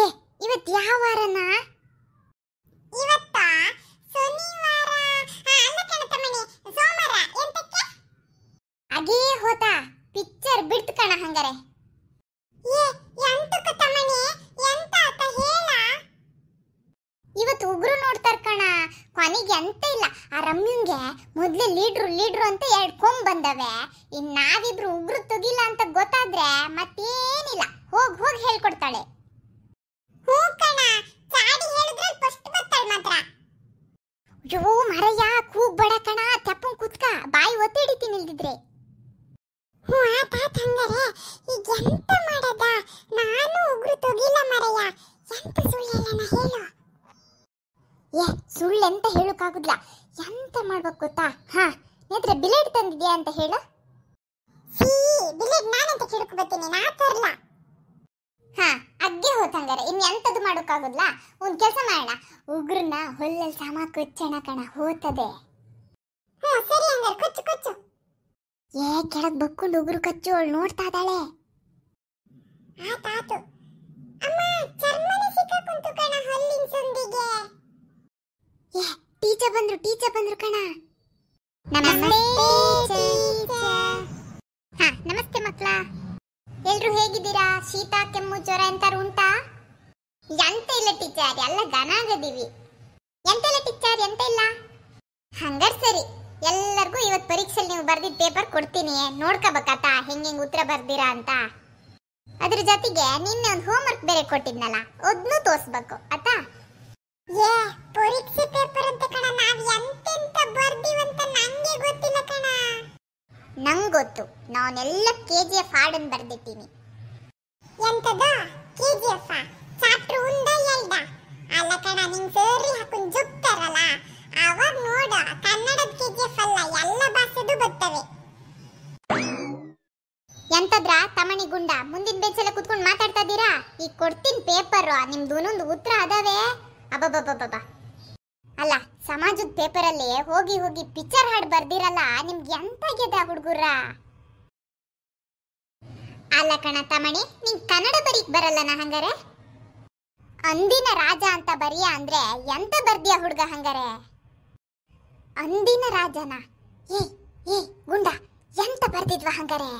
ಏ ಇವತ್ತು ಯಾವ ವಾರನ ಇವತ್ತ ಶನಿವಾರ ಸೋಮವಾರ ಎಂತಕ್ಕೆ ಅಗೇ ಹೋತ ಪಿಕ್ಚರ್ ಬಿಡ್ತು ಕಣ ಹಂಗಾರೆ ಏ ಎಂತಕ ತಮ್ಮನೆ ಎಂತ ಅಂತ ಇವತ್ತು ಉಗ್ರು ನೋಡ್ತಾರ ಕಣ ಕೊನೆಗೆ ಅಂತ ಇಲ್ಲ ಆ ರಮ್ಯುಂಗೆ ಮೊದ್ಲೇ ಲೀಡ್ರು ಲೀಡ್ರು ಅಂತ ಎರಡು ಕೊಂಬ್ ಬಂದವೆ ಇನ್ ನಾವಿಬ್ರು ಉಗ್ರು ತೆಗಿಲ್ಲ ಅಂತ ಗೊತ್ತಾದ್ರೆ ಮತ್ತೇನಿಲ್ಲ ಹೋಗ್ ಹೋಗಿ ಹೇಳ್ಕೊಡ್ತಾಳೆ ಫಸ್ಟ್ ಅಯ್ಯೋ ಮರಯ್ಯ ಕೂಗ್ಬೇಡ ಕಣ ತೆಪ್ಪನ್ ಕುತ್ಕ ಬಾಯಿ ಒತ್ತಿಡಿತೀನಿ ಇಲ್ದಿದ್ರೆ ಹ್ಞೂ ಆತಾತ್ ಹಂಗಾರೆ ಈಗ ಎಂತ ಮಾಡದ ನಾನು ಉಗುರು ತೊಗಿಲ್ಲ ಮರಯ್ಯ ಎಂತ ಸುಳ್ಳೆಲ್ಲನ ಹೇಳು ಏ ಸುಳ್ಳೆಂತ ಹೇಳೋಕ್ಕಾಗುದಿಲ್ಲ ಎಂತ ಮಾಡಬೇಕು ಗೊತ್ತಾ ಹಾ ನಿತ್ರ ಬಿಲೆಟ್ ತಂದಿದ್ಯಾ ಅಂತ ಹೇಳು ಸೀ ಬಿಲೆಟ್ ನಾನಂತ ಕೇಳ್ಕೊಬತ್ತೀನಿ ನಾ ತರಲ್ಲ ಇದ್ದಾರೆ ಇನ್ನು ಎಂಥದ್ದು ಮಾಡೋಕ್ಕಾಗೋದಿಲ್ಲ ಒಂದು ಕೆಲಸ ಮಾಡೋಣ ಉಗ್ರನ್ನ ಹೊಲ್ಲಲ್ಲಿ ಸಾಮ ಕೊಚ್ಚಣ ಕಣ ಹೋತದೆ ಹಾ ಸರಿ ಹಂಗಾರೆ ಕೊಚ್ಚು ಕೊಚ್ಚು ಏ ಕೆಳಗೆ ಬಕ್ಕೊಂಡು ಉಗುರು ಕಚ್ಚು ಅವಳು ನೋಡ್ತಾ ಇದ್ದಾಳೆ ಆತಾತು ಅಮ್ಮ ಚರ್ಮನೆ ಕಣ ಹಲ್ಲಿನ ಸಂದಿಗೆ ಏ ಟೀಚರ್ ಬಂದ್ರು ಟೀಚರ್ ಬಂದ್ರು ಕಣ ನಮಸ್ತೆ ಹಾ ನಮಸ್ತೆ ಮಕ್ಕಳ ಎಲ್ಲರೂ ಹೇಗಿದ್ದೀರಾ ಶೀತ ಕೆಮ್ಮು ಜ್ವರ ಎಂತಾರು ಉಂಟಾ ಎಂತ ಇಲ್ಲ ಟೀಚರ್ ಎಲ್ಲ ದನ ಆಗದೀವಿ ಎಂತ ಇಲ್ಲ ಟೀಚರ್ ಎಂತ ಇಲ್ಲ ಹಂಗಾರ್ ಸರಿ ಎಲ್ಲರಿಗೂ ಇವತ್ತು ಪರೀಕ್ಷೆಲಿ ನೀವು ಬರ್ದಿದ್ದ ಪೇಪರ್ ಕೊಡ್ತೀನಿ ನೋಡ್ಕೋಬೇಕಾತ ಹೆಂಗೆ ಹೆಂಗೆ ಉತ್ತರ ಬರ್ದಿರಾ ಅಂತ ಅದ್ರ ಜೊತೆಗೆ ನಿನ್ನೆ ಒಂದು ಹೋಮ್ವರ್ಕ್ ಬೇರೆ ಕೊಟ್ಟಿದ್ನಲ್ಲ ಅದನ್ನೂ ತೋರಿಸ್ಬೇಕು ಆತಾ ಏ ಪರೀಕ್ಷೆ ಪೇಪರ್ ಅಂತ ಕಣ ನಾವು ಎಂತೆಂತ ಬರ್ದಿವಂತ ನನಗೆ ಗೊತ್ತಿಲ್ಲ ಕಣ ನಂಗೆ ಗೊತ್ತು ನಾನೆಲ್ಲ ಕೆ ಜಿ ಎಫ್ ಹಾಡನ್ನು ಬರ್ದಿದ್ದೀನಿ ಎಂತದ ಗುಂಡ ಮುಂದಿನ ಬೆಂಚಲ್ಲಿ ಕುತ್ಕೊಂಡು ಮಾತಾಡ್ತಾ ಇದ್ದೀರಾ ಈ ಕೊಡ್ತೀನಿ ಪೇಪರು ನಿಮ್ದು ಒಂದೊಂದು ಉತ್ತರ ಅದಾವೆ ಅಬ್ಬಬ್ಬಬ್ಬಬ್ಬ ಅಲ್ಲ ಸಮಾಜದ ಪೇಪರಲ್ಲಿ ಹೋಗಿ ಹೋಗಿ ಪಿಕ್ಚರ್ ಹಾಡು ಬರ್ದಿರಲ್ಲ ನಿಮ್ಗೆ ಎಂತ ಗೆದ ಹುಡುಗರ ಅಲ್ಲ ಕಣ ತಮಣಿ ನಿಂಗೆ ಕನ್ನಡ ಬರೀಕ್ ನಾ ಹಂಗಾರೆ ಅಂದಿನ ರಾಜ ಅಂತ ಬರಿಯ ಅಂದ್ರೆ ಎಂತ ಬರ್ದಿಯ ಹುಡುಗ ಹಂಗಾರೆ ಅಂದಿನ ರಾಜನ ಏ ಏ ಗುಂಡ ಎಂತ ಬರ್ದಿದ್ವ ಹಂಗಾರೆ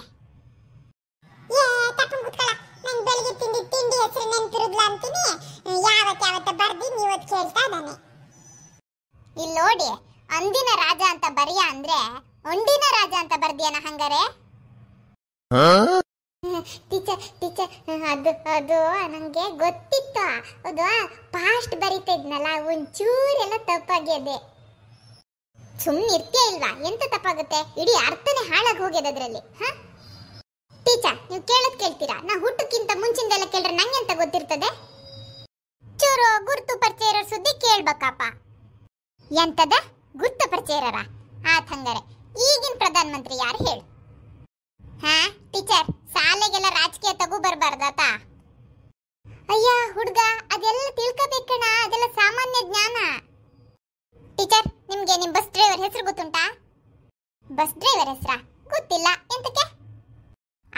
ಹೆಸರು ನೆನ್ಪಿರುದ್ಲ ಅಂತೀನಿ ಯಾವತ್ ಯಾವತ್ತ ಬರ್ದಿನ್ ಇವತ್ ಕೇಳ್ತಾ ಇದ್ದಾನೆ ಇಲ್ಲಿ ನೋಡಿ ಅಂದಿನ ರಾಜ ಅಂತ ಬರಿಯ ಅಂದ್ರೆ ಒಂದಿನ ರಾಜ ಅಂತ ಬರ್ದಿಯನ ಹಂಗಾರೆ ಟೀಚರ್ ಟೀಚರ್ ಅದು ಅದು ನಂಗೆ ಗೊತ್ತಿತ್ತು ಅದು ಫಾಸ್ಟ್ ಬರಿತಾ ಇದ್ನಲ್ಲ ಒಂಚೂರೆಲ್ಲ ತಪ್ಪಾಗಿದೆ ಸುಮ್ಮನೆ ಇರ್ತೀಯ ಇಲ್ವಾ ಎಂತ ತಪ್ಪಾಗುತ್ತೆ ಇಡೀ ಅರ್ಥನೇ ಹಾಳಾಗಿ ಹೋಗ್ಯದ ಅದರಲ್ಲಿ ಹಾ ಟೀಚರ್ ನೀವು ಕೇಳದ್ ಕೇಳ್ತೀರಾ ನಾ ಹುಟ್ಟಕ್ಕಿಂತ ಮುಂಚಿಂದೆಲ್ಲ ಕೇಳಿದ್ರೆ ನಂಗೆ ಅಂತ ಗೊತ್ತಿರ್ತದೆ ಚೂರು ಗುರುತು ಪರಿಚಯ ಇರೋ ಸುದ್ದಿ ಕೇಳ್ಬೇಕಪ್ಪ ಎಂತದ ಗುರುತು ಪರಿಚಯ ಇರೋರ ಆತ್ ಈಗಿನ ಪ್ರಧಾನ ಮಂತ್ರಿ ಯಾರು ಹೇಳು ಹಾ ಟೀಚರ್ ಶಾಲೆಗೆಲ್ಲ ರಾಜಕೀಯ ತಗೋ ಬರಬಾರ್ದಾತ ಅಯ್ಯ ಹುಡುಗ ಅದೆಲ್ಲ ತಿಳ್ಕೋಬೇಕಣ ಅದೆಲ್ಲ ಸಾಮಾನ್ಯ ಜ್ಞಾನ ಟೀಚರ್ ನಿಮ್ಗೆ ನಿಮ್ ಬಸ್ ಡ್ರೈವರ್ ಹೆಸರು ಗೊತ್ತುಂಟಾ ಬಸ್ ಡ್ರೈವರ್ ಹೆಸರಾ ಗೊತ್ತಿಲ್ಲ ಎಂತಕ್ಕೆ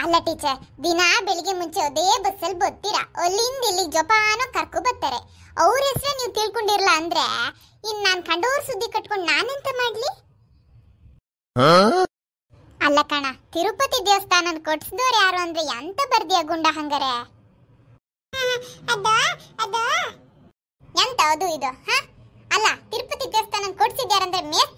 ಅಲ್ಲ ಟೀಚರ್ ದಿನ ಬೆಳಿಗ್ಗೆ ಮುಂಚೆ ಅದೇ ಬಸ್ಸಲ್ಲಿ ಬರ್ತೀರಾ ಅಲ್ಲಿಂದ ಇಲ್ಲಿ ಜಪಾನೋ ಕರ್ಕೊ ಬರ್ತಾರೆ ಅವ್ರ ಹೆಸರು ನೀವು ತಿಳ್ಕೊಂಡಿರಲ್ಲ ಅಂದ್ರೆ ಇನ್ನು ನಾನು ಕಂಡವ್ರ ಸುದ್ದಿ ಕಟ್ಕೊಂಡು ನಾನೆಂತ ಮಾಡ್ಲಿ ಅಲ್ಲ ಕಣ ತಿರುಪತಿ ದೇವಸ್ಥಾನ ಕೊಡ್ಸಿದವ್ರು ಯಾರು ಅಂದ್ರೆ ಎಂತ ಬರ್ದಿಯ ಗುಂಡ ಹಂಗಾರೆ ಎಂತ ಅದು ಇದು ಹ ಅಲ್ಲ ತಿರುಪತಿ ದೇವಸ್ಥಾನ ಕೊಡ್ಸಿದ್ಯಾರಂದ್ರೆ ಮೇಸ್